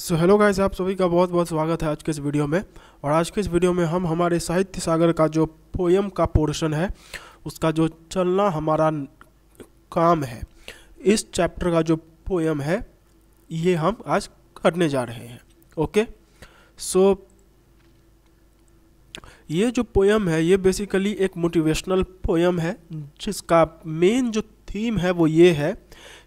so hello guys आप सभी का बहुत बहुत स्वागत है आज के इस वीडियो में और आज के इस वीडियो में हम हमारे साहित्य सागर का जो पोयम का पोर्शन है उसका जो चलना हमारा काम है इस चैप्टर का जो पोयम है ये हम आज करने जा रहे हैं ओके सो so, ये जो पोयम है ये बेसिकली एक मोटिवेशनल पोयम है जिसका मेन जो थीम है वो ये है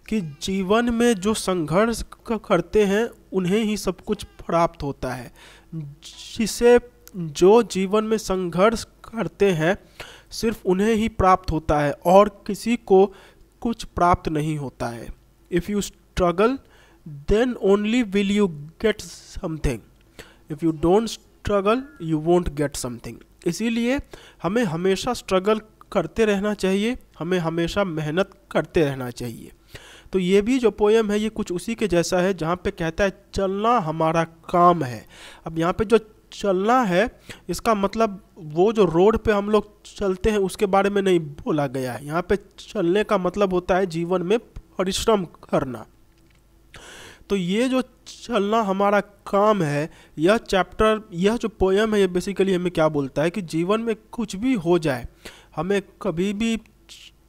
कि जीवन में जो संघर्ष करते हैं उन्हें ही सब कुछ प्राप्त होता है जिसे जो जीवन में संघर्ष करते हैं सिर्फ उन्हें ही प्राप्त होता है और किसी को कुछ प्राप्त नहीं होता है if you struggle then only will you get something if you don't struggle you won't get something इसीलिए हमें हमेशा स्ट्रगल करते रहना चाहिए हमें हमेशा मेहनत करते रहना चाहिए तो ये भी जो पोएम है ये कुछ उसी के जैसा है जहाँ पे कहता है चलना हमारा काम है अब यहाँ पे जो चलना है इसका मतलब वो जो रोड पे हम लोग चलते हैं उसके बारे में नहीं बोला गया है यहाँ पे चलने का मतलब होता है जीवन में परिश्रम करना तो ये जो चलना हमारा काम है यह चैप्टर यह जो पोएम है ये बेसिकली हमें क्या बोलता है कि जीवन में कुछ भी हो जाए हमें कभी भी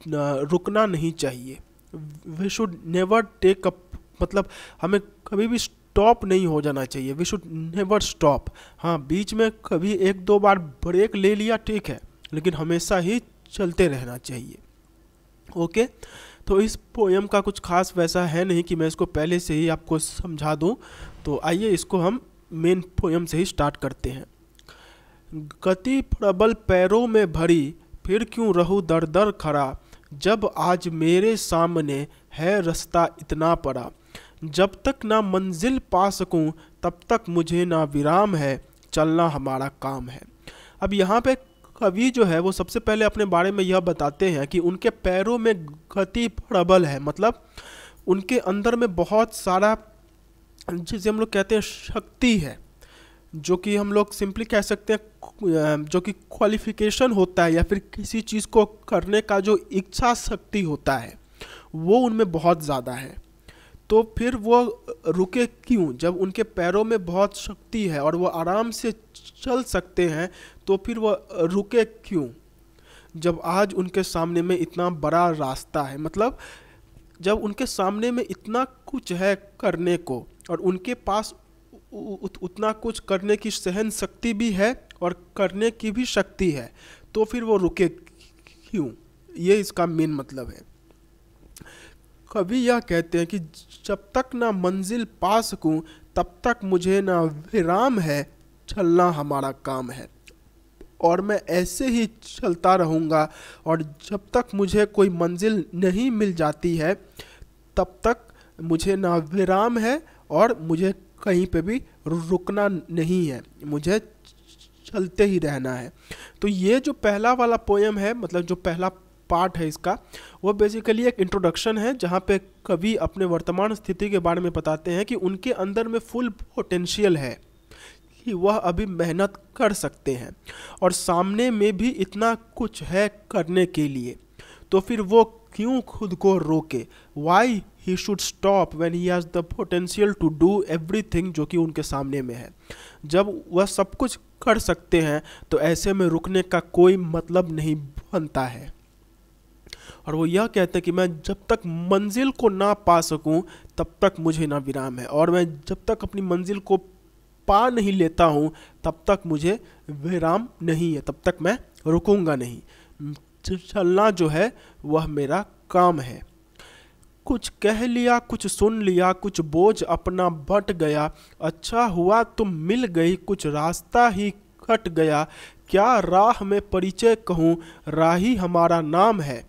रुकना नहीं चाहिए we should never take up मतलब हमें कभी भी स्टॉप नहीं हो जाना चाहिए वी शुड नेवर स्टॉप हाँ बीच में कभी एक दो बार ब्रेक ले लिया ठीक है लेकिन हमेशा ही चलते रहना चाहिए ओके तो इस पोएम का कुछ खास वैसा है नहीं कि मैं इसको पहले से ही आपको समझा दूँ तो आइए इसको हम मेन पोएम से ही स्टार्ट करते हैं गति प्रबल पैरों में भरी फिर क्यों रहू दर दर खड़ा जब आज मेरे सामने है रास्ता इतना पड़ा जब तक ना मंजिल पा सकूं तब तक मुझे ना विराम है चलना हमारा काम है अब यहाँ पे कवि जो है वो सबसे पहले अपने बारे में यह बताते हैं कि उनके पैरों में गति प्रबल है मतलब उनके अंदर में बहुत सारा जिसे हम लोग कहते हैं शक्ति है जो कि हम लोग सिंपली कह सकते हैं जो कि क्वालिफिकेशन होता है या फिर किसी चीज़ को करने का जो इच्छा शक्ति होता है वो उनमें बहुत ज़्यादा है तो फिर वो रुके क्यों जब उनके पैरों में बहुत शक्ति है और वो आराम से चल सकते हैं तो फिर वो रुके क्यों जब आज उनके सामने में इतना बड़ा रास्ता है मतलब जब उनके सामने में इतना कुछ है करने को और उनके पास उत, उतना कुछ करने की सहन शक्ति भी है और करने की भी शक्ति है तो फिर वो रुके क्यों ये इसका मेन मतलब है कभी यह कहते हैं कि जब तक ना मंजिल पा सकूं तब तक मुझे ना विराम है चलना हमारा काम है और मैं ऐसे ही चलता रहूँगा और जब तक मुझे कोई मंजिल नहीं मिल जाती है तब तक मुझे ना विराम है और मुझे कहीं पे भी रुकना नहीं है मुझे चलते ही रहना है तो ये जो पहला वाला पोएम है मतलब जो पहला पार्ट है इसका वो बेसिकली एक इंट्रोडक्शन है जहाँ पे कवि अपने वर्तमान स्थिति के बारे में बताते हैं कि उनके अंदर में फुल पोटेंशियल है कि वह अभी मेहनत कर सकते हैं और सामने में भी इतना कुछ है करने के लिए तो फिर वो क्यों खुद को रोके why he should stop when he has the potential to do everything जो कि उनके सामने में है जब वह सब कुछ कर सकते हैं तो ऐसे में रुकने का कोई मतलब नहीं बनता है और वो यह कहते हैं कि मैं जब तक मंजिल को ना पा सकूं तब तक मुझे ना विराम है और मैं जब तक अपनी मंजिल को पा नहीं लेता हूं तब तक मुझे विराम नहीं है तब तक मैं रुकूंगा नहीं चलना जो है वह मेरा काम है कुछ कह लिया कुछ सुन लिया कुछ बोझ अपना बट गया अच्छा हुआ तुम मिल गई कुछ रास्ता ही कट गया क्या राह में परिचय कहूँ राही हमारा नाम है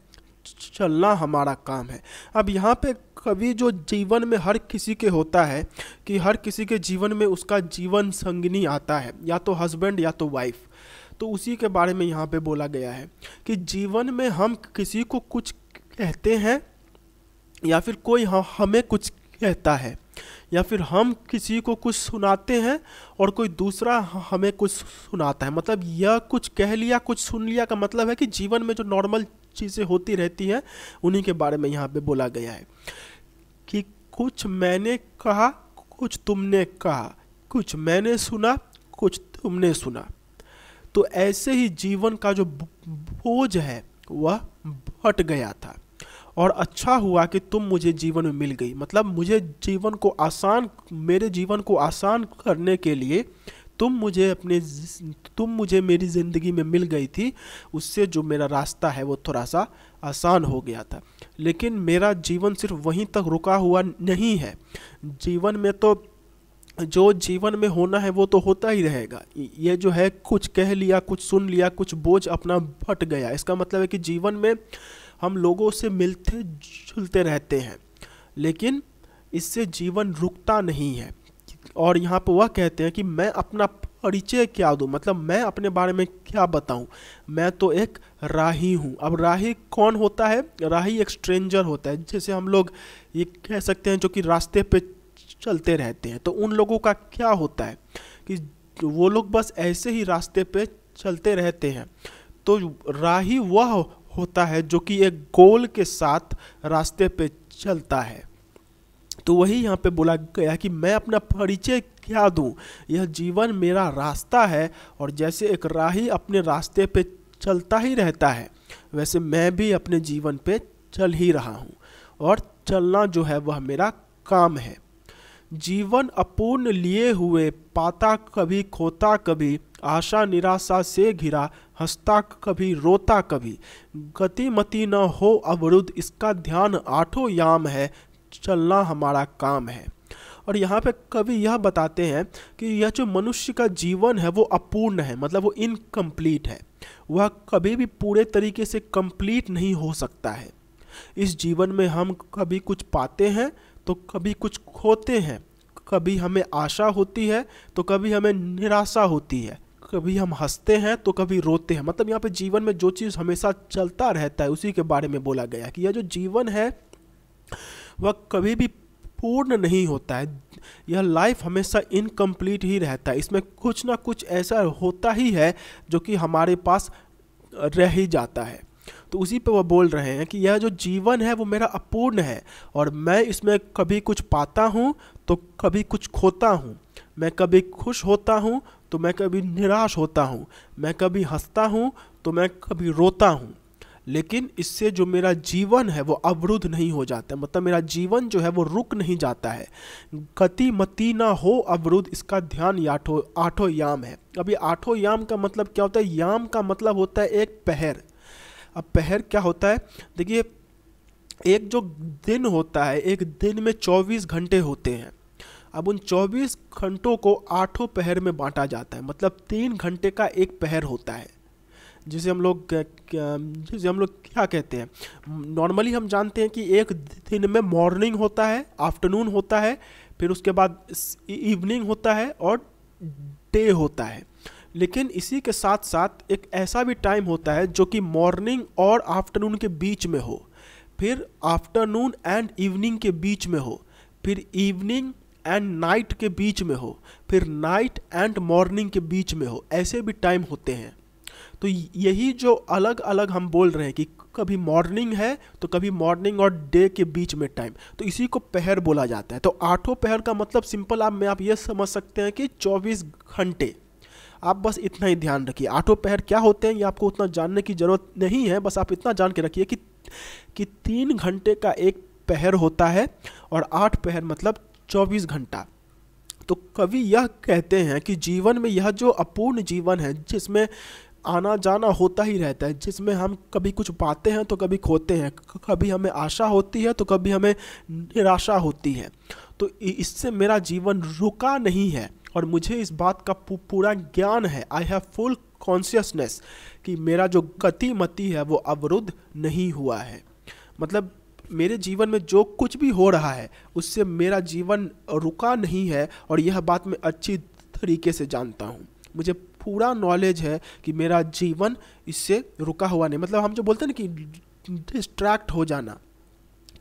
चलना हमारा काम है अब यहाँ पे कवि जो जीवन में हर किसी के होता है कि हर किसी के जीवन में उसका जीवन संगनी आता है या तो हस्बैंड या तो वाइफ तो उसी के बारे में यहाँ पे बोला गया है कि जीवन में हम किसी को कुछ कहते हैं या फिर कोई हमें कुछ कहता है या फिर हम किसी को कुछ सुनाते हैं और कोई दूसरा हमें कुछ सुनाता है मतलब यह कुछ कह लिया कुछ सुन लिया का मतलब है कि जीवन में जो नॉर्मल चीज़ें होती रहती हैं उन्हीं के बारे में यहाँ पे बोला गया है कि कुछ मैंने कहा कुछ तुमने कहा कुछ मैंने सुना कुछ तुमने सुना तो ऐसे ही जीवन का जो बोझ है वह हट गया था और अच्छा हुआ कि तुम मुझे जीवन में मिल गई मतलब मुझे जीवन को आसान मेरे जीवन को आसान करने के लिए तुम मुझे अपने तुम मुझे मेरी ज़िंदगी में मिल गई थी उससे जो मेरा रास्ता है वो थोड़ा सा आसान हो गया था लेकिन मेरा जीवन सिर्फ वहीं तक रुका हुआ नहीं है जीवन में तो जो जीवन में होना है वो तो होता ही रहेगा ये जो है कुछ कह लिया कुछ सुन लिया कुछ बोझ अपना बट गया इसका मतलब है कि जीवन में हम लोगों से मिलते जुलते रहते हैं लेकिन इससे जीवन रुकता नहीं है और यहाँ पर वह कहते हैं कि मैं अपना परिचय क्या दूँ मतलब मैं अपने बारे में क्या बताऊँ मैं तो एक राही हूँ अब राही कौन होता है राही एक स्ट्रेंजर होता है जैसे हम लोग ये कह सकते हैं जो कि रास्ते पे चलते रहते हैं तो उन लोगों का क्या होता है कि वो लोग बस ऐसे ही रास्ते पे चलते रहते हैं तो राही वह होता है जो कि एक गोल के साथ रास्ते पे चलता है तो वही यहाँ पे बोला गया कि मैं अपना परिचय क्या दूँ यह जीवन मेरा रास्ता है और जैसे एक राही अपने रास्ते पे चलता ही रहता है वैसे मैं भी अपने जीवन पे चल ही रहा हूँ और चलना जो है वह मेरा काम है जीवन अपूर्ण लिए हुए पाता कभी खोता कभी आशा निराशा से घिरा हंसता कभी रोता कभी गतिमति न हो अवरुद्ध इसका ध्यान आठों याम है चलना हमारा काम है और यहाँ पे कवि यह बताते हैं कि यह जो मनुष्य का जीवन है वो अपूर्ण है मतलब वो इनकम्प्लीट है वह कभी भी पूरे तरीके से कंप्लीट नहीं हो सकता है इस जीवन में हम कभी कुछ पाते हैं तो कभी कुछ खोते हैं कभी हमें आशा होती है तो कभी हमें निराशा होती है कभी हम हंसते हैं तो कभी रोते हैं मतलब यहाँ पे जीवन में जो चीज़ हमेशा चलता रहता है उसी के बारे में बोला गया है कि यह जो जीवन है वह कभी भी पूर्ण नहीं होता है यह लाइफ हमेशा इनकम्प्लीट ही रहता है इसमें कुछ ना कुछ ऐसा होता ही है जो कि हमारे पास रह ही जाता है तो उसी पे वह बोल रहे हैं कि यह जो जीवन है वो मेरा अपूर्ण है और मैं इसमें कभी कुछ पाता हूँ तो कभी कुछ खोता हूँ मैं कभी खुश होता हूँ तो मैं कभी निराश होता हूँ मैं कभी हंसता हूँ तो मैं कभी रोता हूँ लेकिन इससे जो मेरा जीवन है वो अवरुद्ध नहीं हो जाता मतलब मेरा जीवन जो है वो रुक नहीं जाता है गति मती ना हो अवरुद्ध इसका ध्यान याठो आठो याम है अभी आठो याम का मतलब क्या होता है याम का मतलब होता है एक पहर अब पहर क्या होता है देखिए एक जो दिन होता है एक दिन में 24 घंटे होते हैं अब उन 24 घंटों को आठों पहर में बांटा जाता है मतलब तीन घंटे का एक पहर होता है जिसे हम लोग जिसे हम लोग क्या कहते हैं नॉर्मली हम जानते हैं कि एक दिन में मॉर्निंग होता है आफ्टरनून होता है फिर उसके बाद इवनिंग होता है और डे होता है लेकिन इसी के साथ साथ एक ऐसा भी टाइम होता है जो कि मॉर्निंग और आफ्टरनून के बीच में हो फिर आफ्टरनून एंड इवनिंग के बीच में हो फिर इवनिंग एंड नाइट के बीच में हो फिर नाइट एंड मॉर्निंग के बीच में हो ऐसे भी टाइम होते हैं तो यही जो अलग अलग हम बोल रहे हैं कि कभी मॉर्निंग है तो कभी मॉर्निंग और डे के बीच में टाइम तो इसी को पहर बोला जाता है तो आठों पहर का मतलब सिंपल आप में आप ये समझ सकते हैं कि 24 घंटे आप बस इतना ही ध्यान रखिए आठों पहर क्या होते हैं ये आपको उतना जानने की ज़रूरत नहीं है बस आप इतना जान के रखिए कि कि तीन घंटे का एक पहर होता है और आठ पहर मतलब चौबीस घंटा तो कवि यह कहते हैं कि जीवन में यह जो अपूर्ण जीवन है जिसमें आना जाना होता ही रहता है जिसमें हम कभी कुछ पाते हैं तो कभी खोते हैं कभी हमें आशा होती है तो कभी हमें निराशा होती है तो इससे मेरा जीवन रुका नहीं है और मुझे इस बात का पूरा ज्ञान है आई हैव फुल कॉन्शियसनेस कि मेरा जो गति मति है वो अवरुद्ध नहीं हुआ है मतलब मेरे जीवन में जो कुछ भी हो रहा है उससे मेरा जीवन रुका नहीं है और यह बात मैं अच्छी तरीके से जानता हूँ मुझे पूरा नॉलेज है कि मेरा जीवन इससे रुका हुआ नहीं मतलब हम जो बोलते हैं ना कि डिस्ट्रैक्ट हो जाना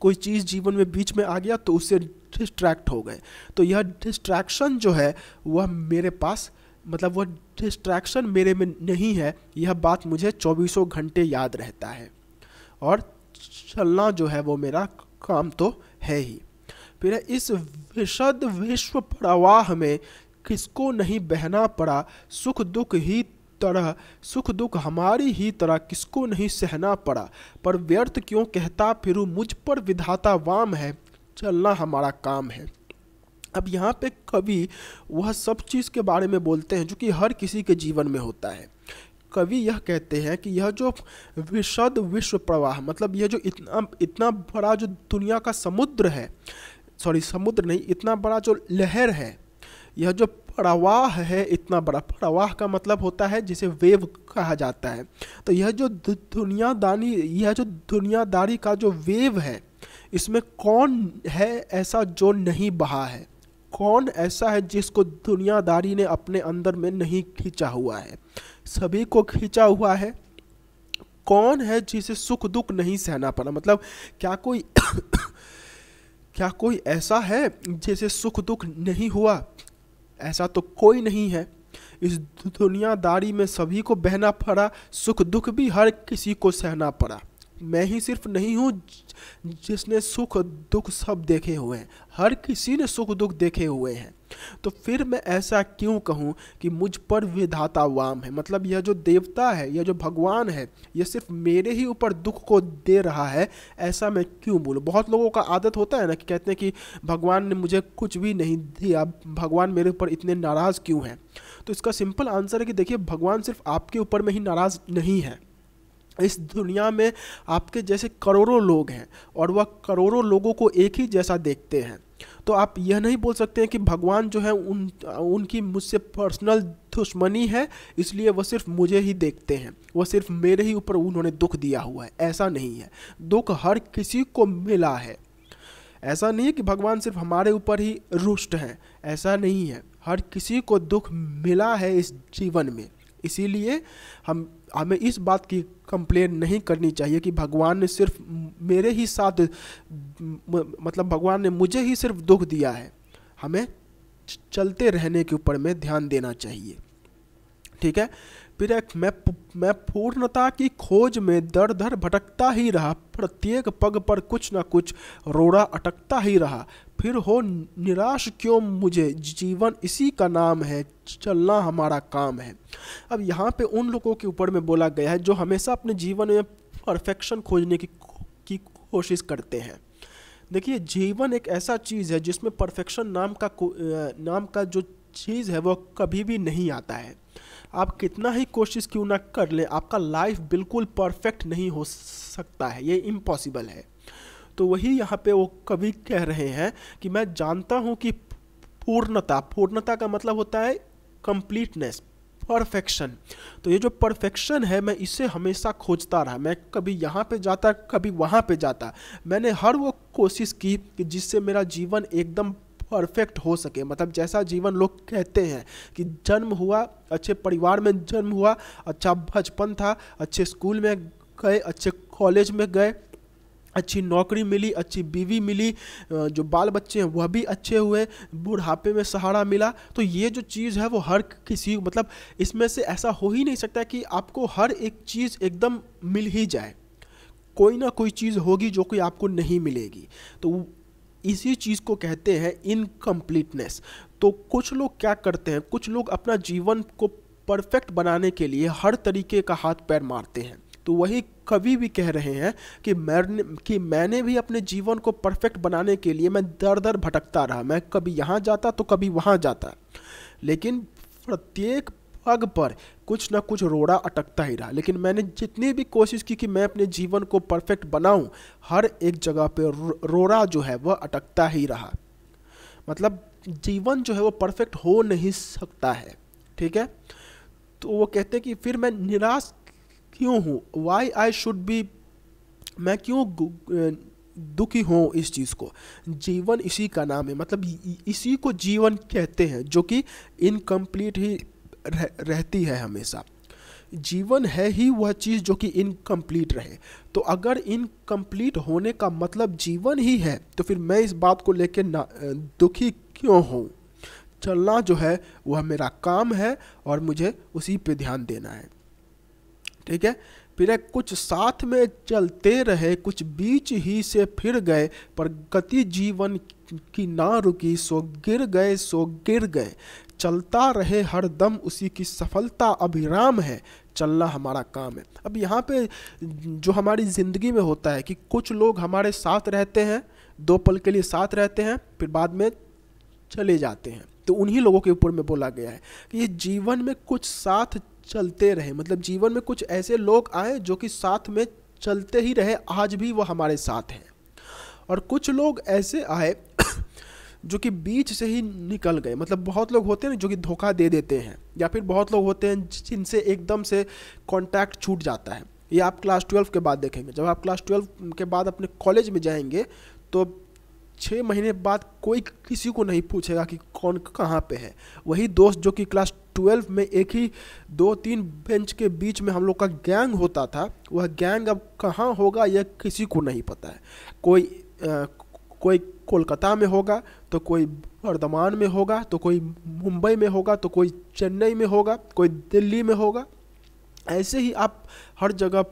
कोई चीज़ जीवन में बीच में आ गया तो उससे डिस्ट्रैक्ट हो गए तो यह डिस्ट्रैक्शन जो है वह मेरे पास मतलब वह डिस्ट्रैक्शन मेरे में नहीं है यह बात मुझे चौबीसों घंटे याद रहता है और चलना जो है वो मेरा काम तो है ही फिर इस विशद विश्व प्रवाह में किसको नहीं बहना पड़ा सुख दुख ही तरह सुख दुख हमारी ही तरह किसको नहीं सहना पड़ा पर व्यर्थ क्यों कहता फिरू मुझ पर विधाता वाम है चलना हमारा काम है अब यहाँ पे कवि वह सब चीज़ के बारे में बोलते हैं जो कि हर किसी के जीवन में होता है कवि यह कहते हैं कि यह जो विशद विश्व प्रवाह मतलब यह जो इतना इतना बड़ा जो दुनिया का समुद्र है सॉरी समुद्र नहीं इतना बड़ा जो लहर है यह जो प्रवाह है इतना बड़ा प्रवाह का मतलब होता है जिसे वेव कहा जाता है तो यह जो दुनियादानी यह जो दुनियादारी का जो वेव है इसमें कौन है ऐसा जो नहीं बहा है कौन ऐसा है जिसको दुनियादारी ने अपने अंदर में नहीं खींचा हुआ है सभी को खींचा हुआ है कौन है जिसे सुख दुख नहीं सहना पड़ा मतलब क्या कोई क्या कोई ऐसा है जिसे सुख दुख नहीं हुआ ऐसा तो कोई नहीं है इस दुनियादारी में सभी को बहना पड़ा सुख दुख भी हर किसी को सहना पड़ा मैं ही सिर्फ नहीं हूँ जिसने सुख दुख सब देखे हुए हैं हर किसी ने सुख दुख देखे हुए हैं तो फिर मैं ऐसा क्यों कहूँ कि मुझ पर विधाता वाम है मतलब यह जो देवता है यह जो भगवान है यह सिर्फ मेरे ही ऊपर दुख को दे रहा है ऐसा मैं क्यों बोलूँ बहुत लोगों का आदत होता है ना कि कहते हैं कि भगवान ने मुझे कुछ भी नहीं दिया भगवान मेरे ऊपर इतने नाराज़ क्यों हैं तो इसका सिंपल आंसर है कि देखिए भगवान सिर्फ आपके ऊपर में ही नाराज़ नहीं है इस दुनिया में आपके जैसे करोड़ों लोग हैं और वह करोड़ों लोगों को एक ही जैसा देखते हैं तो आप यह नहीं बोल सकते हैं कि भगवान जो है उन उनकी मुझसे पर्सनल दुश्मनी है इसलिए वह सिर्फ मुझे ही देखते हैं वह सिर्फ मेरे ही ऊपर उन्होंने दुख दिया हुआ है ऐसा नहीं है दुख हर किसी को मिला है ऐसा नहीं है कि भगवान सिर्फ हमारे ऊपर ही रुष्ट हैं ऐसा नहीं है हर किसी को दुख मिला है इस जीवन में इसीलिए हम हमें इस बात की कंप्लेन नहीं करनी चाहिए कि भगवान ने सिर्फ मेरे ही साथ मतलब भगवान ने मुझे ही सिर्फ दुख दिया है हमें चलते रहने के ऊपर में ध्यान देना चाहिए ठीक है प्रेरक मैं मैं पूर्णता की खोज में दर दर भटकता ही रहा प्रत्येक पग पर कुछ न कुछ रोड़ा अटकता ही रहा फिर हो निराश क्यों मुझे जीवन इसी का नाम है चलना हमारा काम है अब यहाँ पे उन लोगों के ऊपर में बोला गया है जो हमेशा अपने जीवन में परफेक्शन खोजने की की कोशिश करते हैं देखिए जीवन एक ऐसा चीज़ है जिसमें परफेक्शन नाम का नाम का जो चीज़ है वह कभी भी नहीं आता है आप कितना ही कोशिश क्यों ना कर ले आपका लाइफ बिल्कुल परफेक्ट नहीं हो सकता है ये इम्पॉसिबल है तो वही यहाँ पे वो कवि कह रहे हैं कि मैं जानता हूँ कि पूर्णता पूर्णता का मतलब होता है कंप्लीटनेस परफेक्शन तो ये जो परफेक्शन है मैं इसे हमेशा खोजता रहा मैं कभी यहाँ पे जाता कभी वहाँ पे जाता मैंने हर वो कोशिश की कि जिससे मेरा जीवन एकदम परफेक्ट हो सके मतलब जैसा जीवन लोग कहते हैं कि जन्म हुआ अच्छे परिवार में जन्म हुआ अच्छा बचपन था अच्छे स्कूल में गए अच्छे कॉलेज में गए अच्छी नौकरी मिली अच्छी बीवी मिली जो बाल बच्चे हैं वह भी अच्छे हुए बुढ़ापे में सहारा मिला तो ये जो चीज़ है वो हर किसी मतलब इसमें से ऐसा हो ही नहीं सकता कि आपको हर एक चीज़ एकदम मिल ही जाए कोई ना कोई चीज़ होगी जो कि आपको नहीं मिलेगी तो इसी चीज़ को कहते हैं इनकम्प्लीटनेस तो कुछ लोग क्या करते हैं कुछ लोग अपना जीवन को परफेक्ट बनाने के लिए हर तरीके का हाथ पैर मारते हैं तो वही कवि भी कह रहे हैं कि मैंने कि मैंने भी अपने जीवन को परफेक्ट बनाने के लिए मैं दर दर भटकता रहा मैं कभी यहाँ जाता तो कभी वहाँ जाता लेकिन प्रत्येक पग पर कुछ ना कुछ रोड़ा अटकता ही रहा लेकिन मैंने जितनी भी कोशिश की कि मैं अपने जीवन को परफेक्ट बनाऊं हर एक जगह पे रोड़ा जो है वह अटकता ही रहा मतलब जीवन जो है वो परफेक्ट हो नहीं सकता है ठीक है तो वो कहते हैं कि फिर मैं निराश क्यों हूँ वाई आई शुड बी मैं क्यों दुखी हूँ इस चीज़ को जीवन इसी का नाम है मतलब इसी को जीवन कहते हैं जो कि इनकम्प्लीट ही रह, रहती है हमेशा जीवन है ही वह चीज़ जो कि इनकम्प्लीट रहे तो अगर इनकम्प्लीट होने का मतलब जीवन ही है तो फिर मैं इस बात को लेकर ना दुखी क्यों हूँ चलना जो है वह मेरा काम है और मुझे उसी पे ध्यान देना है ठीक है फिर कुछ साथ में चलते रहे कुछ बीच ही से फिर गए पर गति जीवन की ना रुकी सो गिर गए सो गिर गए चलता रहे हर दम उसी की सफलता अभिराम है चलना हमारा काम है अब यहाँ पे जो हमारी ज़िंदगी में होता है कि कुछ लोग हमारे साथ रहते हैं दो पल के लिए साथ रहते हैं फिर बाद में चले जाते हैं तो उन्हीं लोगों के ऊपर में बोला गया है कि ये जीवन में कुछ साथ चलते रहे मतलब जीवन में कुछ ऐसे लोग आए जो कि साथ में चलते ही रहे आज भी वो हमारे साथ हैं और कुछ लोग ऐसे आए जो कि बीच से ही निकल गए मतलब बहुत लोग होते हैं जो कि धोखा दे देते हैं या फिर बहुत लोग होते हैं जिनसे एकदम से कॉन्टैक्ट छूट जाता है ये आप क्लास ट्वेल्व के बाद देखेंगे जब आप क्लास ट्वेल्व के बाद अपने कॉलेज में जाएंगे तो छः महीने बाद कोई किसी को नहीं पूछेगा कि कौन कहाँ पे है वही दोस्त जो कि क्लास ट्वेल्व में एक ही दो तीन बेंच के बीच में हम लोग का गैंग होता था वह गैंग अब कहाँ होगा यह किसी को नहीं पता है कोई आ, कोई कोलकाता में होगा तो कोई वर्धमान में होगा तो कोई मुंबई में होगा तो कोई चेन्नई में होगा कोई दिल्ली में होगा ऐसे ही आप हर जगह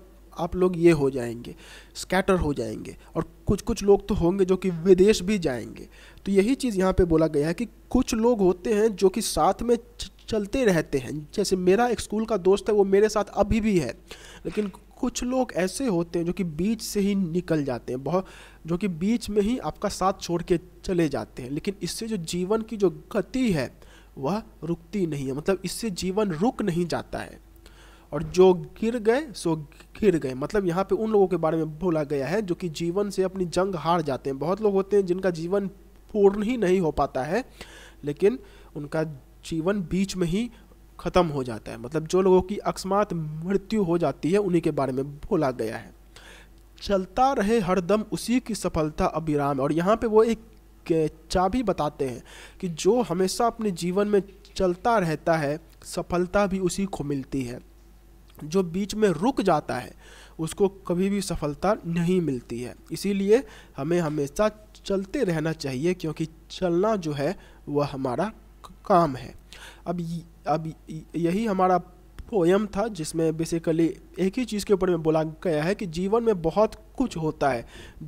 आप लोग ये हो जाएंगे स्कैटर हो जाएंगे और कुछ कुछ लोग तो होंगे जो कि विदेश भी जाएंगे तो यही चीज़ यहाँ पे बोला गया है कि कुछ लोग होते हैं जो कि साथ में चलते रहते हैं जैसे मेरा एक स्कूल का दोस्त है वो मेरे साथ अभी भी है लेकिन कुछ लोग ऐसे होते हैं जो कि बीच से ही निकल जाते हैं बहुत जो कि बीच में ही आपका साथ छोड़ के चले जाते हैं लेकिन इससे जो जीवन की जो गति है वह रुकती नहीं है मतलब इससे जीवन रुक नहीं जाता है और जो गिर गए सो गिर गए मतलब यहाँ पे उन लोगों के बारे में बोला गया है जो कि जीवन से अपनी जंग हार जाते हैं बहुत लोग होते हैं जिनका जीवन पूर्ण ही नहीं हो पाता है लेकिन उनका जीवन बीच में ही ख़त्म हो जाता है मतलब जो लोगों की अकस्मात मृत्यु हो जाती है उन्हीं के बारे में बोला गया है चलता रहे हरदम उसी की सफलता अभिराम और यहाँ पे वो एक चाबी बताते हैं कि जो हमेशा अपने जीवन में चलता रहता है सफलता भी उसी को मिलती है जो बीच में रुक जाता है उसको कभी भी सफलता नहीं मिलती है इसीलिए हमें हमेशा चलते रहना चाहिए क्योंकि चलना जो है वह हमारा काम है अब अब यही हमारा पोयम था जिसमें बेसिकली एक ही चीज़ के ऊपर में बोला गया है कि जीवन में बहुत कुछ होता है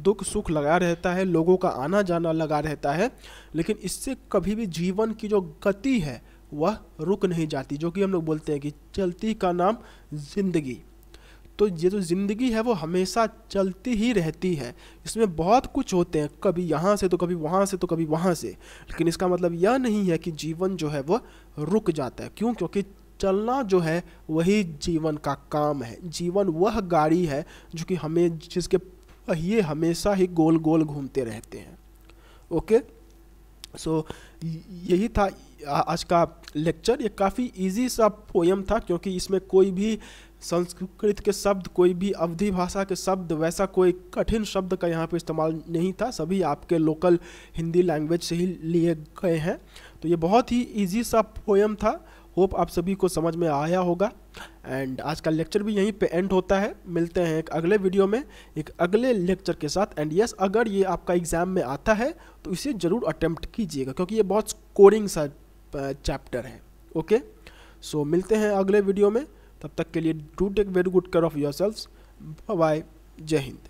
दुख सुख लगा रहता है लोगों का आना जाना लगा रहता है लेकिन इससे कभी भी जीवन की जो गति है वह रुक नहीं जाती जो कि हम लोग बोलते हैं कि चलती का नाम जिंदगी तो ये जो ज़िंदगी है वो हमेशा चलती ही रहती है इसमें बहुत कुछ होते हैं कभी यहाँ से तो कभी वहाँ से तो कभी वहाँ से लेकिन इसका मतलब यह नहीं है कि जीवन जो है वो रुक जाता है क्यों क्योंकि चलना जो है वही जीवन का काम है जीवन वह गाड़ी है जो कि हमें जिसके पहिए हमेशा ही गोल गोल घूमते रहते हैं ओके सो so, यही था आज का लेक्चर ये काफ़ी इजी सा पोयम था क्योंकि इसमें कोई भी संस्कृत के शब्द कोई भी अवधि भाषा के शब्द वैसा कोई कठिन शब्द का यहाँ पे इस्तेमाल नहीं था सभी आपके लोकल हिंदी लैंग्वेज से ही लिए गए हैं तो ये बहुत ही इजी सा पोयम था होप आप सभी को समझ में आया होगा एंड आज का लेक्चर भी यहीं पे एंड होता है मिलते हैं एक अगले वीडियो में एक अगले लेक्चर के साथ एंड यस yes, अगर ये आपका एग्ज़ाम में आता है तो इसे ज़रूर अटैम्प्ट कीजिएगा क्योंकि ये बहुत स्कोरिंग सा चैप्टर है ओके सो so, मिलते हैं अगले वीडियो में तब तक के लिए do take very good care of yourself bye जय हिंद